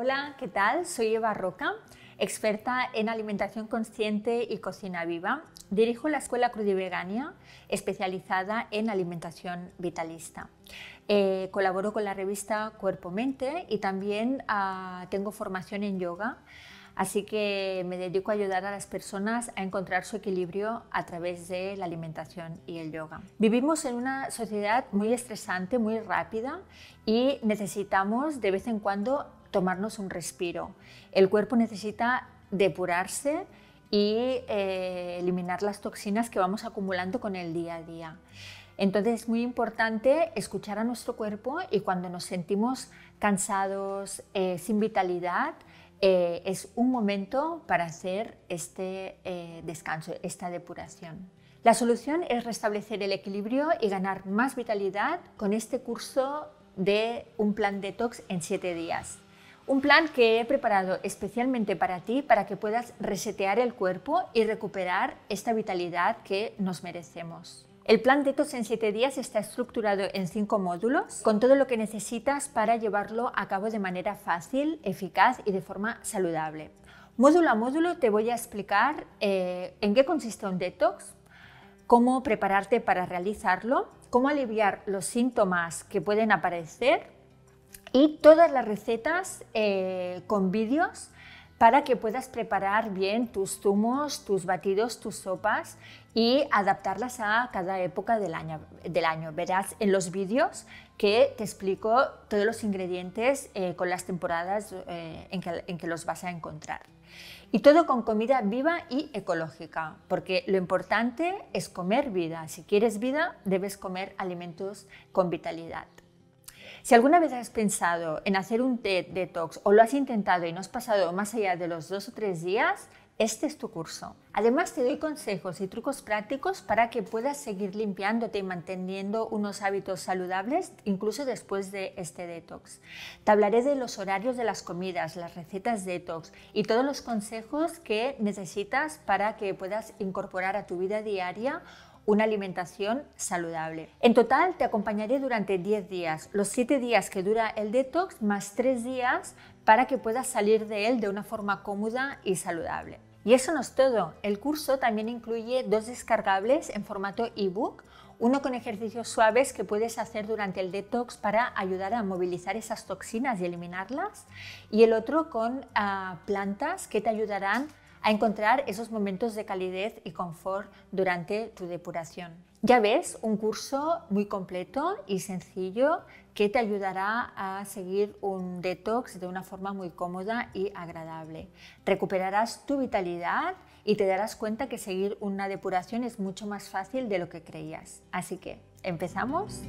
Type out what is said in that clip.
Hola, ¿qué tal? Soy Eva Roca, experta en alimentación consciente y cocina viva. Dirijo la Escuela Crudivegania, especializada en alimentación vitalista. Eh, colaboro con la revista Cuerpo-Mente y también ah, tengo formación en yoga, así que me dedico a ayudar a las personas a encontrar su equilibrio a través de la alimentación y el yoga. Vivimos en una sociedad muy estresante, muy rápida y necesitamos de vez en cuando tomarnos un respiro. El cuerpo necesita depurarse y eh, eliminar las toxinas que vamos acumulando con el día a día. Entonces es muy importante escuchar a nuestro cuerpo y cuando nos sentimos cansados, eh, sin vitalidad, eh, es un momento para hacer este descanso, esta depuración. La solución es restablecer el equilibrio y ganar más vitalidad con este curso de un plan detox en 7 días. Un plan que he preparado especialmente para ti para que puedas resetear el cuerpo y recuperar esta vitalidad que nos merecemos. El plan Detox en 7 días está estructurado en 5 módulos, con todo lo que necesitas para llevarlo a cabo de manera fácil, eficaz y de forma saludable. Módulo a módulo te voy a explicar eh, en qué consiste un detox, cómo prepararte para realizarlo, cómo aliviar los síntomas que pueden aparecer y todas las recetas eh, con vídeos para que puedas preparar bien tus zumos, tus batidos, tus sopas y adaptarlas a cada época del año. Verás en los vídeos que te explico todos los ingredientes eh, con las temporadas eh, en que los vas a encontrar. Y todo con comida viva y ecológica, porque lo importante es comer vida. Si quieres vida, debes comer alimentos con vitalidad. Si alguna vez has pensado en hacer un TED detox o lo has intentado y no has pasado más allá de los dos o tres días, este es tu curso. Además te doy consejos y trucos prácticos para que puedas seguir limpiándote y manteniendo unos hábitos saludables incluso después de este detox. Te hablaré de los horarios de las comidas, las recetas detox y todos los consejos que necesitas para que puedas incorporar a tu vida diaria una alimentación saludable. En total te acompañaré durante 10 días, los 7 días que dura el detox más 3 días para que puedas salir de él de una forma cómoda y saludable. Y eso no es todo, el curso también incluye dos descargables en formato ebook, uno con ejercicios suaves que puedes hacer durante el detox para ayudar a movilizar esas toxinas y eliminarlas, y el otro con ah, plantas que te ayudarán a encontrar esos momentos de calidez y confort durante tu depuración. Ya ves, un curso muy completo y sencillo que te ayudará a seguir un detox de una forma muy cómoda y agradable. Recuperarás tu vitalidad y te darás cuenta que seguir una depuración es mucho más fácil de lo que creías. Así que, ¿empezamos?